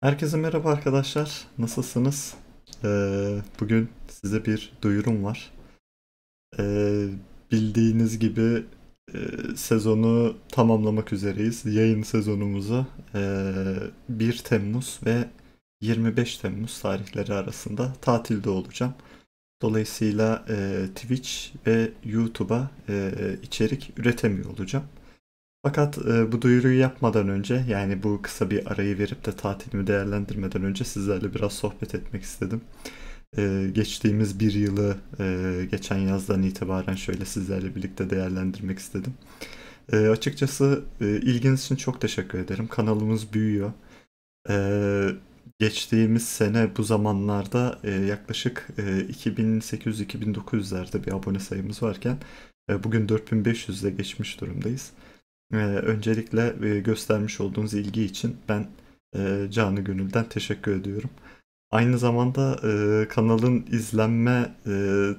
Herkese merhaba arkadaşlar. Nasılsınız? Ee, bugün size bir duyurum var. Ee, bildiğiniz gibi e, sezonu tamamlamak üzereyiz. Yayın sezonumuza e, 1 Temmuz ve 25 Temmuz tarihleri arasında tatilde olacağım. Dolayısıyla e, Twitch ve YouTube'a e, içerik üretemiyor olacağım. Fakat e, bu duyuruyu yapmadan önce yani bu kısa bir arayı verip de tatilimi değerlendirmeden önce sizlerle biraz sohbet etmek istedim. E, geçtiğimiz bir yılı e, geçen yazdan itibaren şöyle sizlerle birlikte değerlendirmek istedim. E, açıkçası e, ilginiz için çok teşekkür ederim. Kanalımız büyüyor. E, geçtiğimiz sene bu zamanlarda e, yaklaşık e, 2800-2900'lerde bir abone sayımız varken e, bugün 4500'de geçmiş durumdayız. Ee, öncelikle e, göstermiş olduğunuz ilgi için ben e, canı gönülden teşekkür ediyorum. Aynı zamanda e, kanalın izlenme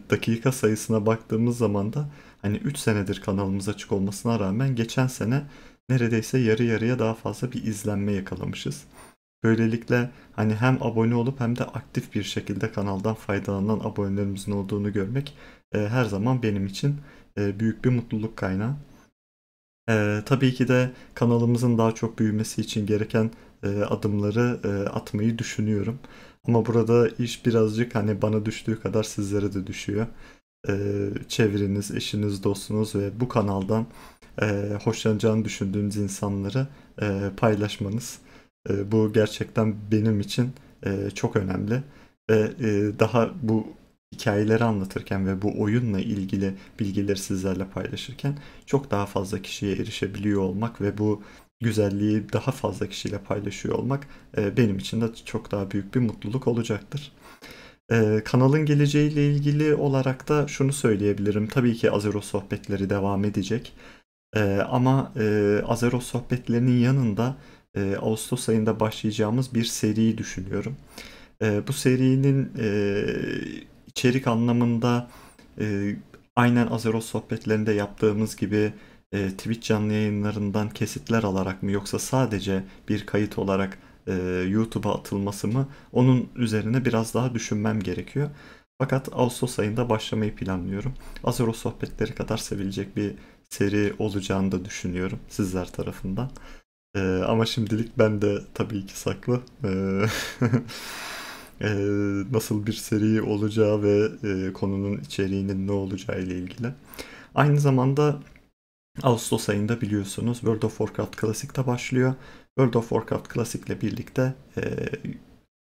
dakika sayısına baktığımız zaman da hani 3 senedir kanalımız açık olmasına rağmen geçen sene neredeyse yarı yarıya daha fazla bir izlenme yakalamışız. Böylelikle hani hem abone olup hem de aktif bir şekilde kanaldan faydalanan abonelerimizin olduğunu görmek her zaman benim için büyük bir mutluluk kaynağı. E, tabii ki de kanalımızın daha çok büyümesi için gereken e, adımları e, atmayı düşünüyorum. Ama burada iş birazcık hani bana düştüğü kadar sizlere de düşüyor. E, çevreniz, eşiniz, dostunuz ve bu kanaldan e, hoşlanacağını düşündüğünüz insanları e, paylaşmanız. E, bu gerçekten benim için e, çok önemli ve e, daha bu hikayeleri anlatırken ve bu oyunla ilgili bilgileri sizlerle paylaşırken çok daha fazla kişiye erişebiliyor olmak ve bu güzelliği daha fazla kişiyle paylaşıyor olmak e, benim için de çok daha büyük bir mutluluk olacaktır. E, kanalın geleceğiyle ilgili olarak da şunu söyleyebilirim. Tabii ki Azero sohbetleri devam edecek. E, ama e, Azero sohbetlerinin yanında e, Ağustos ayında başlayacağımız bir seriyi düşünüyorum. bu serinin içerik anlamında e, aynen Azeroth sohbetlerinde yaptığımız gibi e, Twitch canlı yayınlarından kesitler alarak mı yoksa sadece bir kayıt olarak e, YouTube'a atılması mı onun üzerine biraz daha düşünmem gerekiyor. Fakat Ağustos ayında başlamayı planlıyorum. Azeroth sohbetleri kadar sevilecek bir seri olacağını da düşünüyorum sizler tarafından. Ee, ama şimdilik ben de tabii ki saklı. Ee, e, nasıl bir seri olacağı ve e, konunun içeriğinin ne olacağı ile ilgili. Aynı zamanda Ağustos ayında biliyorsunuz World of Warcraft Classic de başlıyor. World of Warcraft Classic ile birlikte e,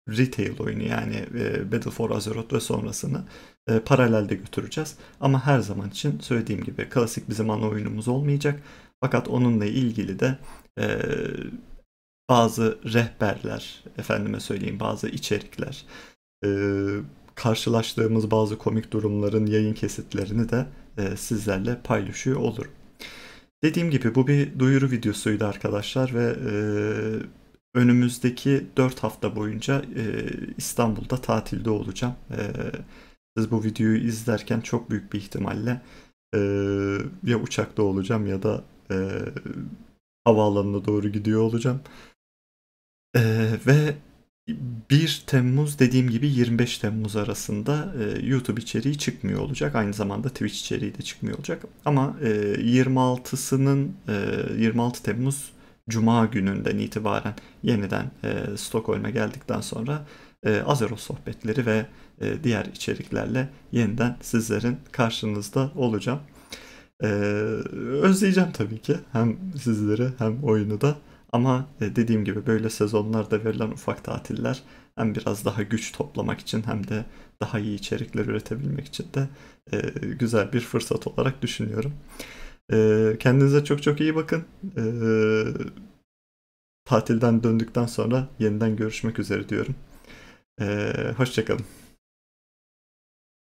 retail oyunu yani e, Battle for Azeroth ve sonrasını e, paralelde götüreceğiz. Ama her zaman için söylediğim gibi klasik bizim ana oyunumuz olmayacak. Fakat onunla ilgili de e, bazı rehberler, efendime söyleyeyim bazı içerikler, e, karşılaştığımız bazı komik durumların yayın kesitlerini de e, sizlerle paylaşıyor olurum. Dediğim gibi bu bir duyuru videosuydu arkadaşlar ve e, önümüzdeki 4 hafta boyunca e, İstanbul'da tatilde olacağım. E, siz bu videoyu izlerken çok büyük bir ihtimalle e, ya uçakta olacağım ya da e, havaalanına doğru gidiyor olacağım. Ee, ve 1 Temmuz dediğim gibi 25 Temmuz arasında e, YouTube içeriği çıkmıyor olacak. Aynı zamanda Twitch içeriği de çıkmıyor olacak. Ama e, 26'sının e, 26 Temmuz Cuma gününden itibaren yeniden e, Stockholm'e geldikten sonra e, Azeroth sohbetleri ve e, diğer içeriklerle yeniden sizlerin karşınızda olacağım. E, özleyeceğim tabii ki hem sizleri hem oyunu da. Ama e, dediğim gibi böyle sezonlarda verilen ufak tatiller hem biraz daha güç toplamak için hem de daha iyi içerikler üretebilmek için de e, güzel bir fırsat olarak düşünüyorum. E, kendinize çok çok iyi bakın. Tatilden döndükten sonra yeniden görüşmek üzere diyorum. Hoşçakalın.